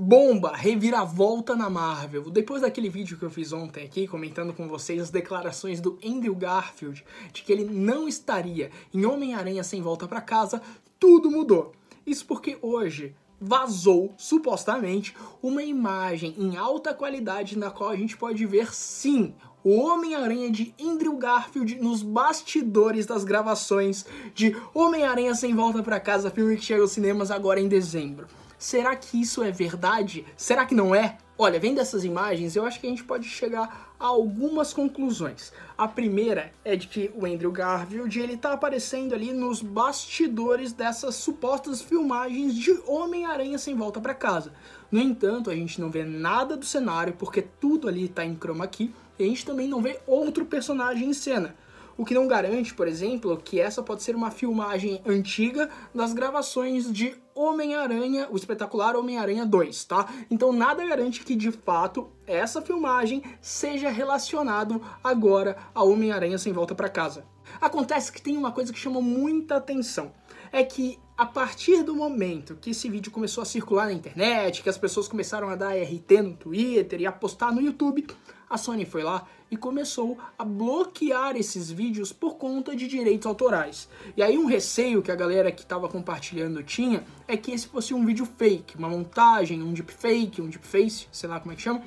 Bomba, reviravolta na Marvel. Depois daquele vídeo que eu fiz ontem aqui, comentando com vocês as declarações do Andrew Garfield de que ele não estaria em Homem-Aranha sem volta para casa, tudo mudou. Isso porque hoje vazou, supostamente, uma imagem em alta qualidade na qual a gente pode ver sim o Homem-Aranha de Andrew Garfield nos bastidores das gravações de Homem-Aranha sem volta para casa, filme que chega aos cinemas agora em dezembro. Será que isso é verdade? Será que não é? Olha, vendo essas imagens, eu acho que a gente pode chegar a algumas conclusões. A primeira é de que o Andrew Garfield ele tá aparecendo ali nos bastidores dessas supostas filmagens de Homem-Aranha sem volta para casa. No entanto, a gente não vê nada do cenário porque tudo ali tá em chroma key e a gente também não vê outro personagem em cena o que não garante, por exemplo, que essa pode ser uma filmagem antiga das gravações de Homem-Aranha, o espetacular Homem-Aranha 2, tá? Então nada garante que de fato essa filmagem seja relacionado agora a Homem-Aranha sem volta para casa. Acontece que tem uma coisa que chama muita atenção, é que a partir do momento que esse vídeo começou a circular na internet, que as pessoas começaram a dar RT no Twitter e a postar no YouTube, a Sony foi lá e começou a bloquear esses vídeos por conta de direitos autorais. E aí um receio que a galera que estava compartilhando tinha é que esse fosse um vídeo fake, uma montagem, um deepfake, um deepface, sei lá como é que chama.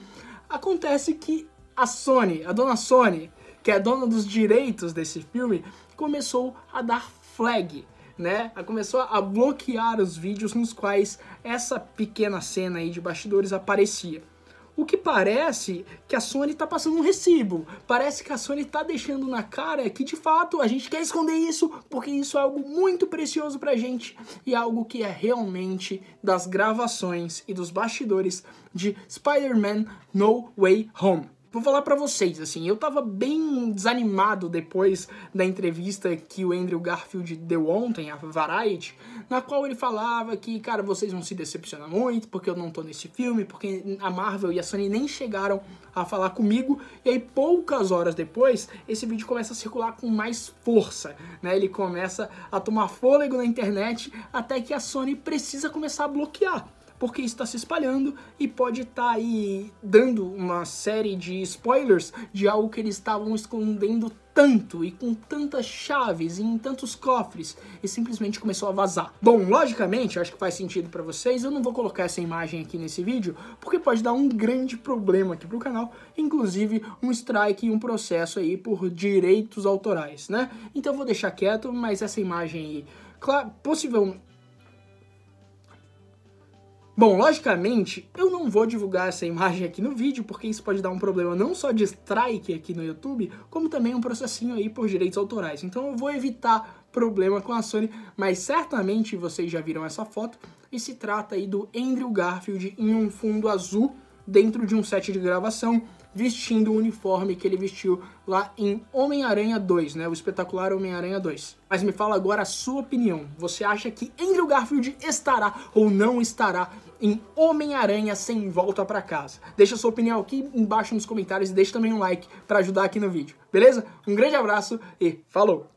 Acontece que a Sony, a dona Sony, que é dona dos direitos desse filme, começou a dar flag né, começou a bloquear os vídeos nos quais essa pequena cena aí de bastidores aparecia. O que parece que a Sony tá passando um recibo. Parece que a Sony tá deixando na cara que de fato a gente quer esconder isso, porque isso é algo muito precioso pra gente e algo que é realmente das gravações e dos bastidores de Spider-Man No Way Home vou falar para vocês, assim, eu tava bem desanimado depois da entrevista que o Andrew Garfield deu ontem à Variety, na qual ele falava que, cara, vocês vão se decepcionar muito porque eu não tô nesse filme, porque a Marvel e a Sony nem chegaram a falar comigo. E aí poucas horas depois, esse vídeo começa a circular com mais força, né? Ele começa a tomar fôlego na internet até que a Sony precisa começar a bloquear porque está se espalhando e pode estar tá aí dando uma série de spoilers de algo que eles estavam escondendo tanto e com tantas chaves e em tantos cofres e simplesmente começou a vazar. Bom, logicamente, acho que faz sentido para vocês, eu não vou colocar essa imagem aqui nesse vídeo, porque pode dar um grande problema aqui pro canal, inclusive um strike e um processo aí por direitos autorais, né? Então eu vou deixar quieto, mas essa imagem aí, claro, possivelmente Bom, logicamente, eu não vou divulgar essa imagem aqui no vídeo, porque isso pode dar um problema não só de strike aqui no YouTube, como também um processinho aí por direitos autorais. Então eu vou evitar problema com a Sony, mas certamente vocês já viram essa foto, e se trata aí do Andrew Garfield em um fundo azul, dentro de um set de gravação, vestindo o uniforme que ele vestiu lá em Homem-Aranha 2, né? O espetacular Homem-Aranha 2. Mas me fala agora a sua opinião. Você acha que Andrew Garfield estará ou não estará em Homem-Aranha sem volta para casa? Deixa sua opinião aqui embaixo nos comentários e deixa também um like para ajudar aqui no vídeo. Beleza? Um grande abraço e falou.